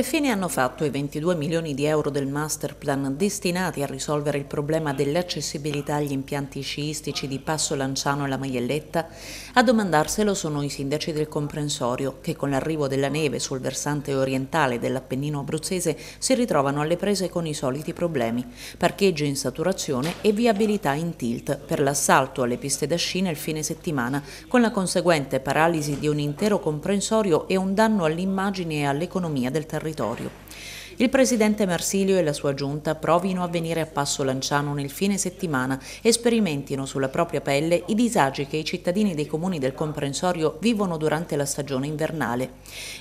Che fine hanno fatto i 22 milioni di euro del masterplan destinati a risolvere il problema dell'accessibilità agli impianti sciistici di Passo Lanciano e la Maielletta? A domandarselo sono i sindaci del comprensorio, che con l'arrivo della neve sul versante orientale dell'Appennino abruzzese si ritrovano alle prese con i soliti problemi, parcheggio in saturazione e viabilità in tilt per l'assalto alle piste da sci nel fine settimana, con la conseguente paralisi di un intero comprensorio e un danno all'immagine e all'economia del territorio territorio. Il presidente Marsilio e la sua giunta provino a venire a Passo Lanciano nel fine settimana e sperimentino sulla propria pelle i disagi che i cittadini dei comuni del comprensorio vivono durante la stagione invernale.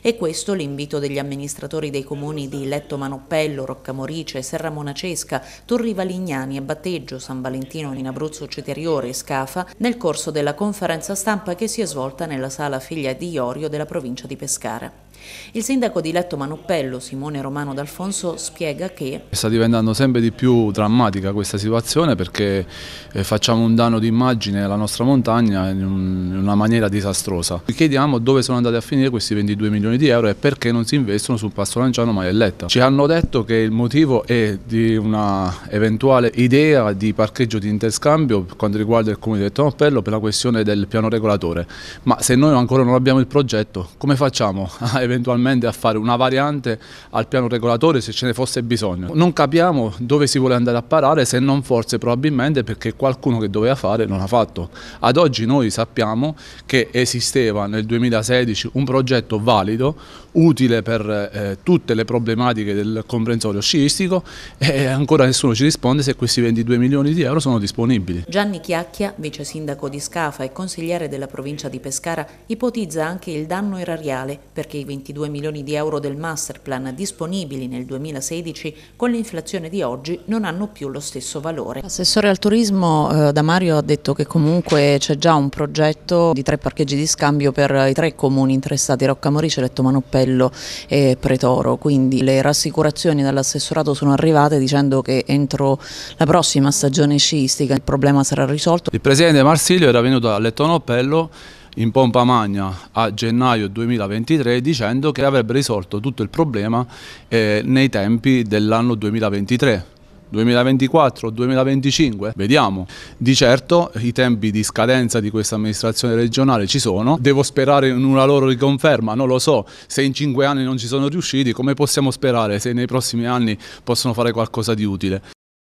E questo l'invito degli amministratori dei comuni di Letto Manoppello, Roccamorice, Serra Monacesca, Torri Valignani e Batteggio, San Valentino in Abruzzo Ceteriore e Scafa nel corso della conferenza stampa che si è svolta nella sala figlia di Iorio della provincia di Pescara. Il sindaco di Letto Manoppello, Simone Romano, Romano D'Alfonso spiega che sta diventando sempre di più drammatica questa situazione perché eh, facciamo un danno di immagine alla nostra montagna in, una maniera disastrosa. Chiediamo dove sono andati a finire questi 22 milioni di euro e perché non si investono sul Passo Lanciano Maielletta. Ci hanno detto che il motivo è di una eventuale idea di parcheggio di interscambio per quanto riguarda il comune di Tonoppello per la questione del piano regolatore, ma se noi ancora non abbiamo il progetto come facciamo a, eventualmente a fare una variante al piano piano regolatore se ce ne fosse bisogno. Non capiamo dove si vuole andare a parare se non forse probabilmente perché qualcuno che doveva fare non ha fatto. Ad oggi noi sappiamo che esisteva nel 2016 un progetto valido, utile per eh, tutte le problematiche del comprensorio sciistico e ancora nessuno ci risponde se questi 22 milioni di euro sono disponibili. Gianni Chiacchia, vice sindaco di Scafa e consigliere della provincia di Pescara, ipotizza anche il danno erariale perché i 22 milioni di euro del master plan disponibili disponibili nel 2016 con l'inflazione di oggi non hanno più lo stesso valore. L'assessore al turismo eh, da Mario ha detto che comunque c'è già un progetto di tre parcheggi di scambio per i tre comuni interessati, Roccamorice, Letto Manoppello e Pretoro, quindi le rassicurazioni dall'assessorato sono arrivate dicendo che entro la prossima stagione sciistica il problema sarà risolto. Il presidente Marsilio era venuto a Letto Manoppello in pompa magna a gennaio 2023 dicendo che avrebbe risolto tutto il problema eh, nei tempi dell'anno 2023. 2024 2025 vediamo di certo i tempi di scadenza di questa amministrazione regionale ci sono devo sperare in una loro riconferma non lo so se in cinque anni non ci sono riusciti come possiamo sperare se nei prossimi anni possono fare qualcosa di utile